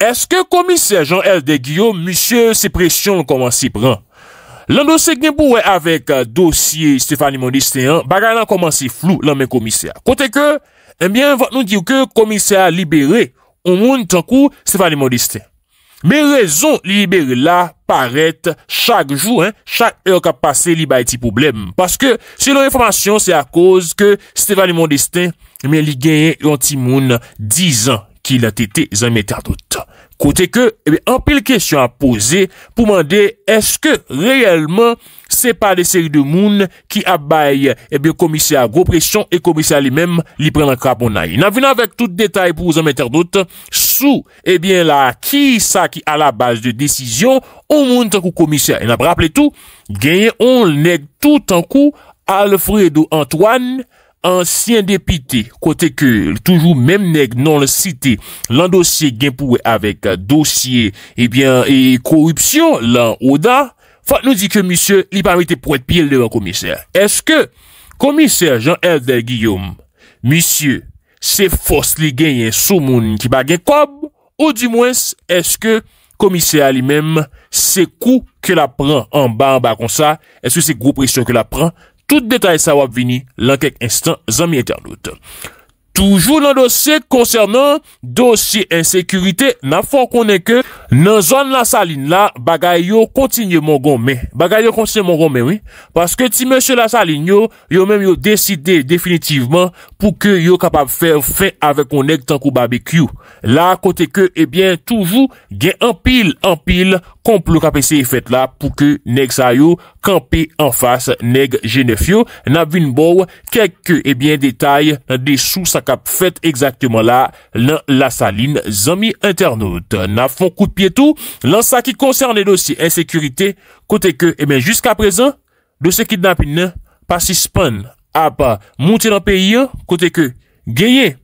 Eske komisè Jean-Elde Guillaume, monsye se presyon konman si pran? Landosè gen pouwe avek euh, dosye Stéphanie Mondestin an, bagay nan konman si flou lan men komisè. Kote ke, enbyen eh vat nou diyo ke komisè a libere ou moun tankou Stéphanie Mondestin. Men rezon libere la paret chak jou, chak eok ap pase li bay ti poublem. Paske, se lor informasyon se a koz ke Stéphanie Mondestin men eh li genye yon timoun 10 an. ki eh eh la tete zanmeter dote. Kote ke, ebe, anpe l kesyon a pose pou mande, eske reyelman se pa de seri de moun ki abaye, ebe, komise a go presyon, e komise a li mem li pren an kraponay. Na vina vek tout detay pou zanmeter dote, sou, ebe, eh la ki sa ki a la base de desizyon, ou moun tankou komise a. E na praple tou, genye on nek tout tankou Alfredo Antoine, ansyen depite, kote ke toujou mem neg non le site lan dosye genpouwe avek dosye, ebyen, e korupsyon lan oda, fat nou di ke misye li pamite pou et piye levan komisye. Eske, komisye Jean-Hervé Guillaume, misye, se fos li genye sou moun ki bagen kob, ou di mwens, eske, komisye alimem, se kou ke la pran an ba, an ba kon sa, eske se kou presyon ke la pran, Tout detay sa wap vini, lank ek instant, zan mi ete an lout. Toujou nan dosye konsernan dosye ensekurite nan fon konen ke nan zon la salin la bagay yo kontinye mongon men. Bagay yo kontinye mongon men, oui. Paske ti monsye la salin yo, yo men yo deside definitivman pou ke yo kapap fe fin avè konen tan kou barbekyou. La kote ke, ebyen, eh toujou gen anpil, anpil, komplo kapese efet la pou ke nek sa yo kampe anfas neg jenefyo. Nan vin bou, kek ke, eh ebyen, detay nan de sou saka. tap fèt ekzaktèman la nan la salin zami internaut. Na fò kout pietou, lan sa ki konsernè dosi ensekurite, kote ke, emè, eh jysk aprezen, dosi ki napi nan pasispan ap mounte nan peyi an, kote ke, genye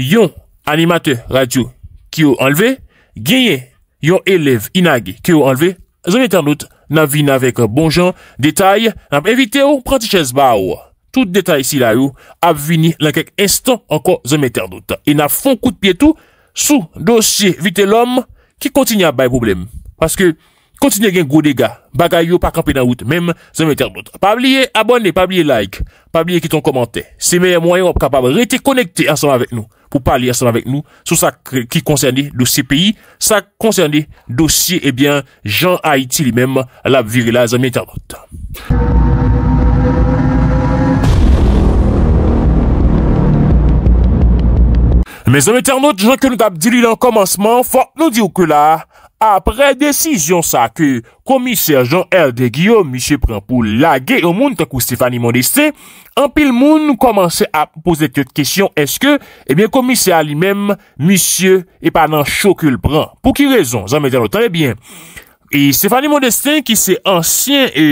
yon animatè radyou ki ou anleve, genye yon elev inag ki ou anleve, zami internaut nan vin avèk bonjan detay, ap evite ou pranti chèz ba ou. Tout detay si la yo ap vini la kek instant anko zem interdote. E na fon kout pietou sou dosye vite lom ki kontinye ap bay problem. Paske kontinye gen gwo dega bagay yo pa kampi nan wout mem zem interdote. Pabliye abwane, pabliye like, pabliye kiton komante. Se meyè mwayon ap kapab rete konekte ansan avèk nou pou pali ansan avèk nou sou sa ki konserde dosye peyi. Sa konserde dosye ebyen jan Haiti li mem la virila zem interdote. Mè zanmè tè anot, jwè kè nou tap di li lan komanseman, fò nou di ou kè la, apre desisyon sa kè komisè Jean-Herdé Guillaume, misye prèm pou lage yon moun, takou Stéphanie Monesté, anpil moun nou komanse ap pose kèt kèt kèsyon, eske, ebyen komisè a li mèm, misye, e panan chokul prèm, pou ki rezon, zanmè tè anot, anebyen. E Stéphanie Modestin ki se ansyen e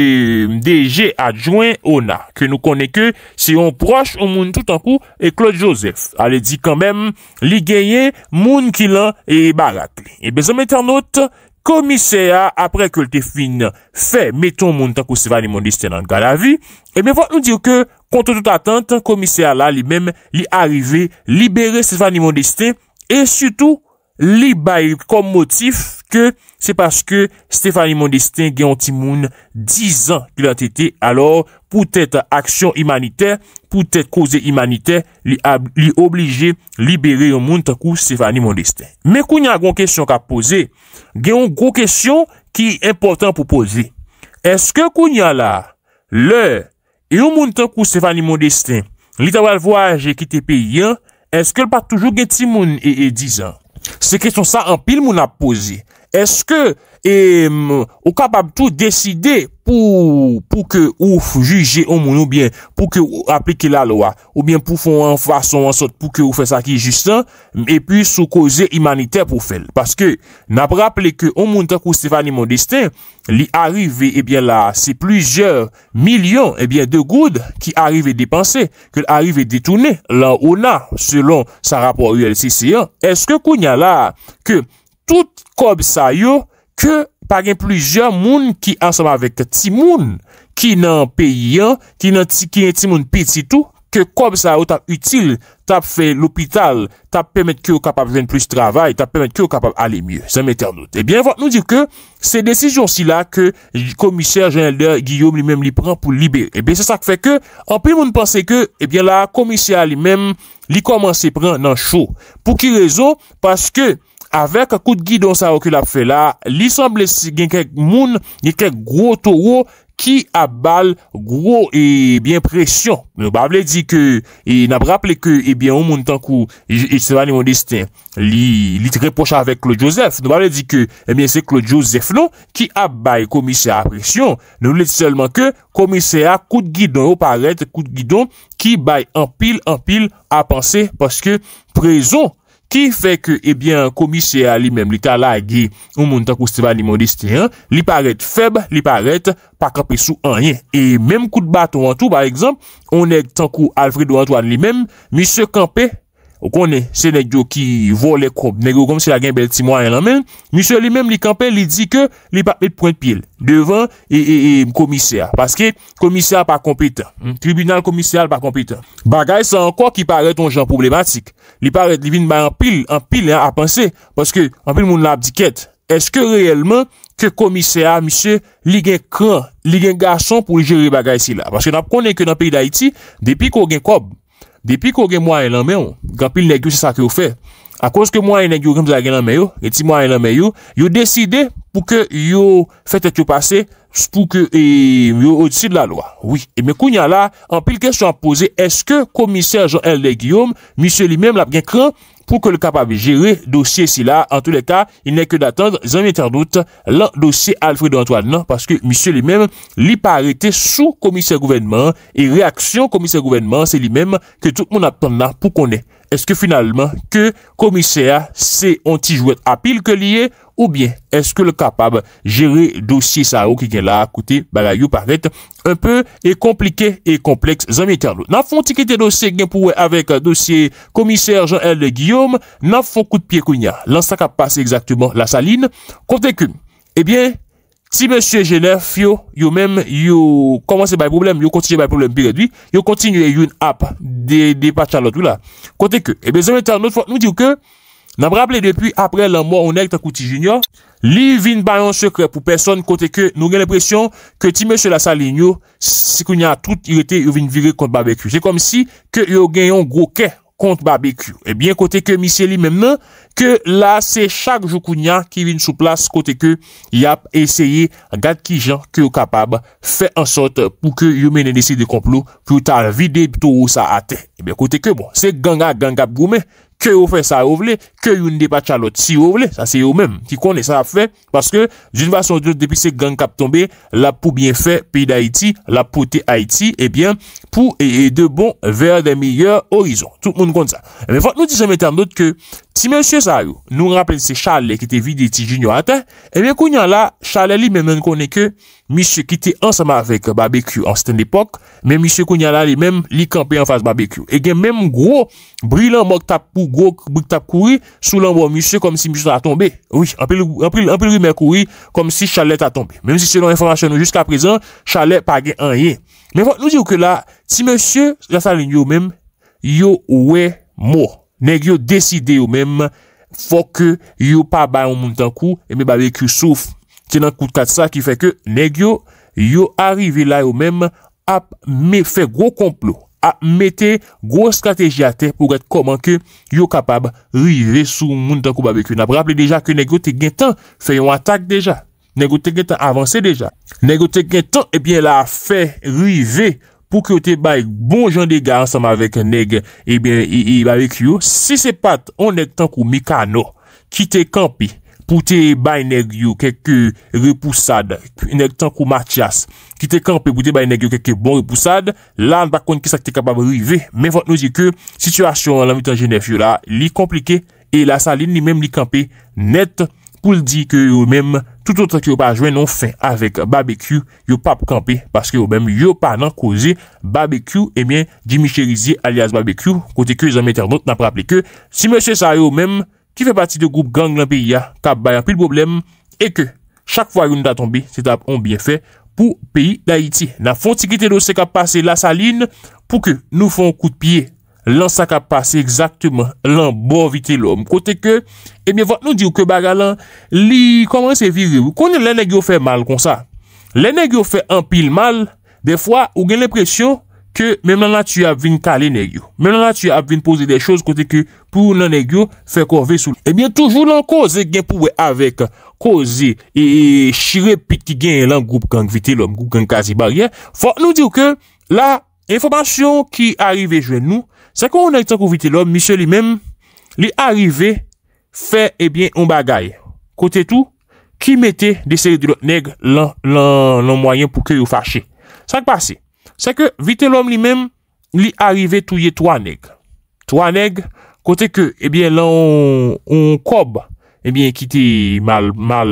deje adjouen ona, ke nou kone ke se yon proche ou moun tout an kou, e Claude Joseph a le di kanmèm li genyen moun ki lan e barak li. E bezan metan not, komiseya apre ke lte fin fè meton moun takou Stéphanie Modestin nan gana vi, e mè vòt nou dir ke konten tout atant komiseya la li mèm li arive libere Stéphanie Modestin e sütou li bayi kom motif, Sè paske Stéphanie Mondestin gen yon timoun 10 an ki lan tete Alors pou tèt a aksyon imanitè, pou tèt koze imanitè Li oblije libere yon moun takou Stéphanie Mondestin Men kou nyan goun kèsyon ka pose Gen yon goun kèsyon ki important pou pose Eske kou nyan la, le, yon moun takou Stéphanie Mondestin Li tawal voaje ki tepe yon Eske l pa toujou gen timoun 10 e, e an Se kèsyon sa an pil moun ap pose Eske ou kapab tout deside pou ke ou fujije ou moun ou bien pou ke ou aplike la loa ou bien pou foun an fason an sot pou ke ou fese akil justan e puis sou koze imanite pou fel. Paske napraple ke ou moun takou Stéphanie Modestin li arive ebyen la se plujer milyon ebyen de goud ki arive depanse ke li arive detoune la ou la selon sa rapor ULCC1. Eske kounya la ke... tout kob sa yo ke pagen plujan moun ki ansama vek ti moun ki nan pe yon, ki nan ti moun pe ti tou, ke kob sa yo tap util, tap fe l'opital tap pemet ki yo kapab ven plus travay tap pemet ki yo kapab ale myo, zemete anot ebyen, vot nou dir ke, se desijon si la ke komisyar janelder Guillaume li men li pran pou libe ebyen, eh se sa ke fe ke, anpe moun pense ke ebyen, eh la komisyar li men li koman se pran nan chou pou ki rezo, paske avèk kout gidon sa wakil ap fè la, li san blè si gen kek moun, gen kek gro toro, ki ap bal gro e bien presyon. Nou ba blè di ke, e nab rapple ke, e bien moun tankou, e, e semane moun desten, li trepoche avèk klo Josef. Nou ba blè di ke, e bien se klo Josef non, ki ap bay komise a presyon, nou blè di selman ke, komise a kout gidon, ou paret kout gidon, ki bay anpil anpil apansè, paske prezon presyon. Ki fek ebyen eh komisyè a li mèm li kalage ou moun tankou Stéphane Li Mondestien, li paret feb, li paret pa kampe sou anyen. E mèm kout batou an tou, ba ekzamp, ou nek tankou Alfredo Antoine li mèm, mi se kampe... Ou konen, se negro ki vo le krob, negro kom se la gen bel timwa en anmen, misyo li menm li kampen li di ke li pa met point pil, devan e, e, e komisea. Paske komisea pa kompetan, hmm? tribunal komiseal pa kompetan. Bagay sa anko ki paret on jan problematik. Li paret li vin bay an pil, an pil a panse, paske an pil moun la abdiket. Eske reyelman ke komisea, misyo, li gen kran, li gen gason pou li jere bagay si la? Paske nan konen ke nan piy da iti, depi ko gen krob, Depi kou gen mwa enanmen yon, gampil negyo se sa ki ou fe, akos ke mwa enanmen yon gen mwa enanmen yon, gen e ti mwa enanmen yon, yon deside pou ke yon fete ki ou pase, pou ke e, yon ou disi la lwa. Oui. E me kou nyan la, anpil kesyon apose, eske komiser Jean-Henri Guillaume, misye li menm la gen kran, pou ke lè kapab jere dosye si la, an tou lè ka, il nè ke d'attend, zan mè tè rdoute, lan dosye Alfredo Antoine, nan, paske misye lè mèm, lè pa arete sou komisè gouvernement, e reaksyon komisè gouvernement, se lè mèm, ke tout moun apen nan pou konè. Eske finalman ke komiseya se ontijouet apil ke liye ou bien eske le kapab jere dosye sa ou ki gen la akoute bagayou parvet unpe e komplike e kompleks zanmiter nou. Nafon tikete dosye gen pouwe avek dosye komiseya Jean L. de euh, Guillaume, nafon kout piye kounya. Lansakap pase exaktouman la saline. Kontekoum, e eh bien... Ti men sè genèf yo, yo mèm yo komanse bay problem, yo kontinye bay problem pi redwi, yo kontinye yon ap de pa chalot ou la. Kontè kè, e bezè mè tè anot fò, nou diw kè, nan prè ap lè depi apre lan mò onèk tan kouti jinyan, li vin bayan sè kè pou person kontè kè nou gen lè presyon kè ti men sè la salin yo, sè kwen yon a tout iretè, yo vin virè kont babè kè. Se kom si, kè yo genyon gwo kè. kont babek eh yo. Ebyen, kote ke misye li menmen, ke la se chak jokounyan ki vin sou plas, kote ke yap eseye, gade ki jan ki yo kapab, fe ansot pou ke yo menenese de komplo, ki yo tal vide pito ou sa ate. Ebyen, eh kote ke bon, se ganga gangap gome, ke ou fe sa ou vle, ke yon de pa chalot si ou vle, sa se yo mèm, ki konè sa a fe, paske, joun va son dout depi se gang kap tombe, la pou bien fe, pi d'Haïti, la pou te Haïti, ebyen, eh pou e de bon, ver de miyer orizont. Tout moun kon sa. Emen, fote nou di se mette an dout ke, Ti mensyo sa yo, nou rappel se chale ki te vide ti jinyo ata, e men kounyan la, chale li men men konen ke, misyo ki te ansama vek babekyo an seten depok, men misyo kounyan la li men li kampe an fase babekyo. E gen menm gro, brilan mok tap pou grok, brik tap kouri, sou lan bo misyo kom si misyo ta tombe. Oui, an pel rime kouri, kom si chale ta tombe. Menm si se non informasyon nou jiska prezen, chale pa gen an ye. Men mwen nou diyo ke la, ti mensyo, la salin yo menm, yo we mou. Negyo deside yo mèm fòk yo pa bayon moun tankou e mè babekyo souf tenan kout kat sa ki fèk yo negyo yo arive la yo mèm ap mè fè gwo komplo, ap mète gwo strategi a te pou gèt koman ke yo kapab rive sou moun tankou babekyo. Nap rapple deja ke negyo te gen tan fè yon atak deja, negyo te gen tan avanse deja, negyo te gen tan ebyen la fè rive moun tankou. pou ki yo te bay bon jan de ga ansanm avek neg e bavek yo. Si se pat, on ek tankou Mikano ki te kampe pou te bay neg yo keke repoussade, nek tankou Matias ki te kampe pou te bay neg yo keke bon repoussade, la an bakon ki sa ki te kapab rive. Men fote nou di ke, situasyon la mi tanjene fio la li komplike, e la salin li menm li kampe net pou li di ke yo menm toutotre ki yo pa jwen non fin avek babekyu yo pap kampe, paske yo bem, yo pa nan koze babekyu, ebyen, eh jimichirizi alias babekyu, kote ke yon meternot nan praple ke, si monsen sa yo mem ki fe pati de goup gang lan piya, kap bayan pi l boblem, e ke chak fwa yo nou da tombe, se tap on bien fe pou pi la iti. Nan fon ti gite do se kap pase la saline, pou ke nou fon kout piye lan sa ka pase exaktman lan bo vite lom. Kote ke, e eh mi vat nou diw ke baga lan, li koman se viru. Kouni lè negyo fe mal kon sa? Lè negyo fe an pil mal, de fwa ou gen l'impression ke men men la tu ap vin kalè negyo. Men men la tu ap vin pose de chos kote ke pou lè negyo fe korve sou. E eh mi an toujou lan koze gen pou we avek koze e shire e, pitigen lan goup gang vite lom, goup gang kazi baga. Vat nou diw ke, la informasyon ki arrive jwen nou, Sa kon an etan kon vite l'om, misyo li mem li arive fe ebyen eh an bagay. Kote tou, ki mette de seri de lot neg lan l'an mwayen pou kre ou fache. Sa k passe, sa ke vite l'om li mem li arive touye to an neg. To an neg, kote ke ebyen eh lan on kob ebyen eh ki te mal mal,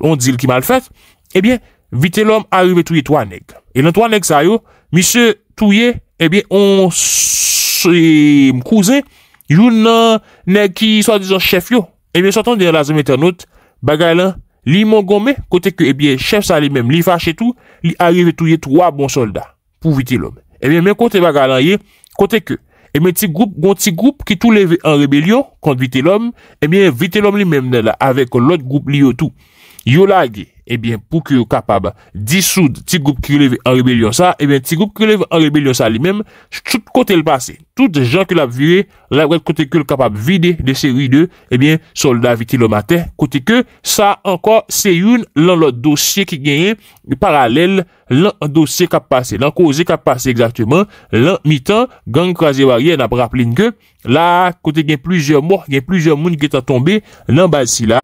on zil ki mal fet, ebyen vite l'om arive touye to an neg. E lan to an neg sayo, misyo touye ebyen on sou mkouze, yon nan nen ki swa dizon chef yo. Emen, sotan den la zem internet, bagay lan li mongon me, kote ke ebyen chef sa li men, li fache tou, li arrive tou ye 3 bon soldat pou viti lom. Emen, men kote bagay lan ye, kote ke, emen ti goup, goun ti goup ki tou le en rebelyon kont viti lom ebyen viti lom li men men la, avek lout goup li yo tou. Yo la ge ebyen eh pou ki ou kapab disoud ti goup ki releve an rebelyon sa, ebyen eh ti goup ki releve an rebelyon sa li men, tout kote l'pase, tout jan ki l'apvye, l'apvye kote ki ou kapab vide de seri 2, ebyen eh soldat viti l'omate, kote ke sa anko se youn lan lot dosye ki genye, paralel lan dosye kap pase, lan kose kap pase exaktouman, lan mitan, gang kwa zewaryen ap rap linke, la kote gen plizye mou, gen plizye moun ki ta tombe, nan basi la,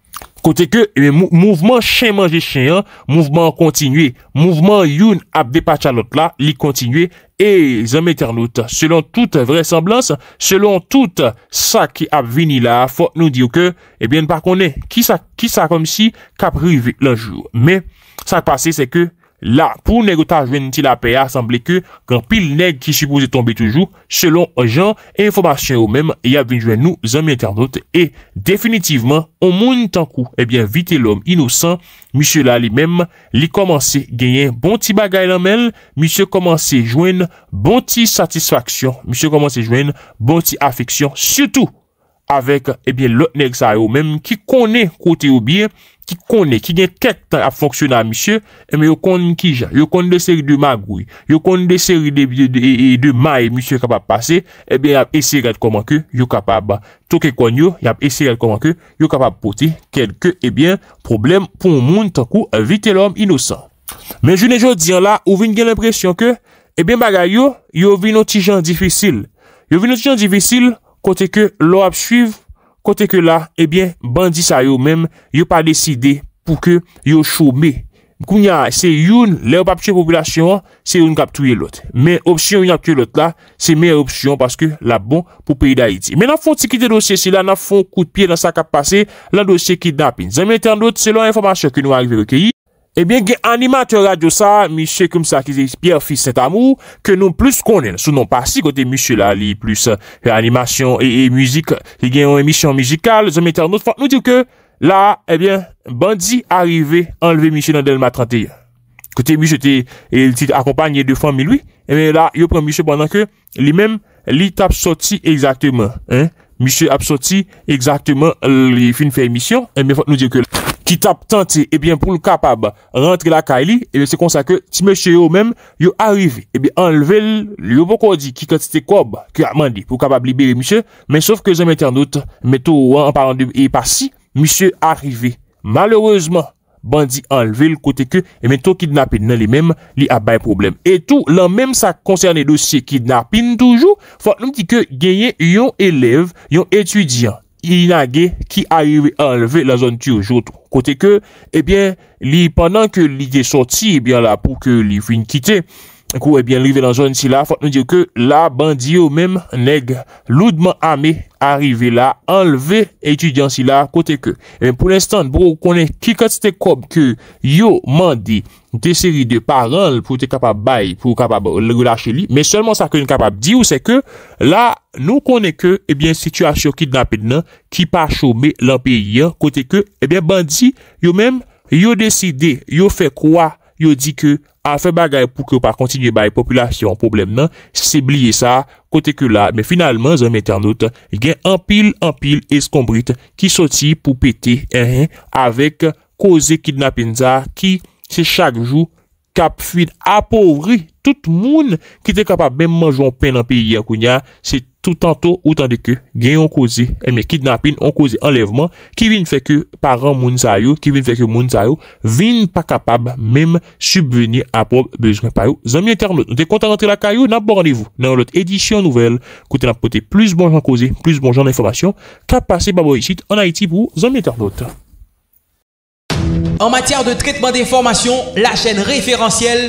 Kote ke, eh, mouvment chen manje chen, mouvment kontinue, mouvment youn ap depa chalot la, li kontinue, e zanm eternote. Selon tout vre semblans, selon tout sa ki ap vini la, fok nou diyo ke, ebyen eh pa konen, ki sa kom si kap rive lanjou. Me, sa k pase se ke... La, pou negotajwen ti la pey a, sanble ke, kan pil neg ki supouze tombe toujou, selon o jan, informasyon ou men, ya vinjwen nou zanmi internet, e, definitivman, on mouni tankou, ebyen, vite l'om inosan, misyo la li men, li komanse genyen bon ti bagay lan men, misyo komanse jwen bon ti satisfaksyon, misyo komanse jwen bon ti afeksyon, soutou, avek, ebyen, lot neg zay ou men, ki konen kote ou biye, ki kone, ki gen kek tan ap fonksyonan a misye, eme yo kone nkijan, yo kone de seri de magoui, yo kone de seri de e, e, maye misye kapap pase, ebe, ap esirel koman ke, yo kapap ba. Tou ke kone yo, ap esirel koman ke, yo kapap pote, kek ke, ebe, problem pou moun tankou evite l'om inosan. Men, jounen joun diyan la, ouvin gen l'impresyon ke, ebe, baga yo, yo vi notijan difisil. Yo vi notijan difisil, kote ke lo ap suiv, Kote ke la, ebyen, bandi sa yo mèm, yo pa deside pou ke yo choume. Mkoun ya, se youn lè wap apche populasyon, se youn kap touye lot. Men, opsyon yon kap touye lot la, se men opsyon, paske la bon pou peyi da iti. Men nan fon tiki de dosye si la, nan fon kou de piye nan sa kap pase, la dosye ki dapin. Zanmète an lot, selon informasyon ki nou akive yo keyi. Ebyen gen animat yo radyo sa, miche koum sa ki se pier fis set amou, ke nou plus konen, sou nou pasi, kote miche la li plus eh, animasyon e, e muzik, li gen yon emisyon mizikal, zon metan nou, fote nou dire ke, la, ebyen, bandi arive enleve miche nan del matran te. Kote miche te, e li tit akompagne de fan mi lui, ebyen la, yo pren miche pandan ke, li men, li tap soti egzaktemen, hein, miche ap soti egzaktemen li fin fè emisyon, ebyen fote nou dire ke. Ki tap tante, ebyen eh pou l kapab rentre la ka li, ebyen eh se konsa ke ti mèche yo mèm, yo arive, ebyen eh anleve l, yo pou kwa di ki katite kob, ki a mandi pou kapab libele mèche, men sof ke zanmète anot, mèto wè anparende, e pa si, mèche arive. Malouzman, bandi anleve l kote ke, e mèto kidnapine nan li mèm, li ap bay problem. E tou, lan mèm sa konserne dosye kidnapine toujou, fòk nou ti ke genye yon elev, yon etudiant. il nage ki a yu enleve la zon ti ou jout kote ke, ebyen eh li penan ke eh li de soti, ebyen la pou ke li fin kite, Enkou, ebyen, eh rive lan zon si la, fote nou dire ke la bandi yo menm neg loudman ame arive la enleve etudyan si la kote ke. Ebyen, pou l'estan, pou konen ki katite kom ke yo mandi de seri de paran pou te kapab bay pou kapab lage lache li, men seman sa konen kapab di ou se ke la nou konen ke, ebyen, eh situasyon ki dna pe dnan ki pa chome lan pe yon kote ke, ebyen, eh bandi yo menm yo deside yo fe kwa, Yo di ke a fe bagay pou ke ou pa kontinye baye populasyon. Problem nan, se se bliye sa kote ke la. Men finalman, zon men ternout, gen anpil anpil eskombrit ki soti pou pete. Eh, eh, avek koze kidnapenza ki se chak jou kap fwi apowri. Tout moun ki te kapab mèm manjouan pen nan piyi yankounya, se tout anto ou tan deke gen yon kozi, mèm eh kidnapin, yon kozi enlevman, ki vin feke paran moun zayou, ki vin feke moun zayou, vin pa kapab mèm subveni apop bejman payou. Zanm yon ternote, nou te konta rentre lakayou, nan bon randevou, nan yon lote edisyon nouvel, koute nan pote plus bon joun kozi, plus bon joun informasyon, kapase babo yishit, anayiti pou zanm yon ternote. En matyar de tretman de informasyon, la chen referansyel,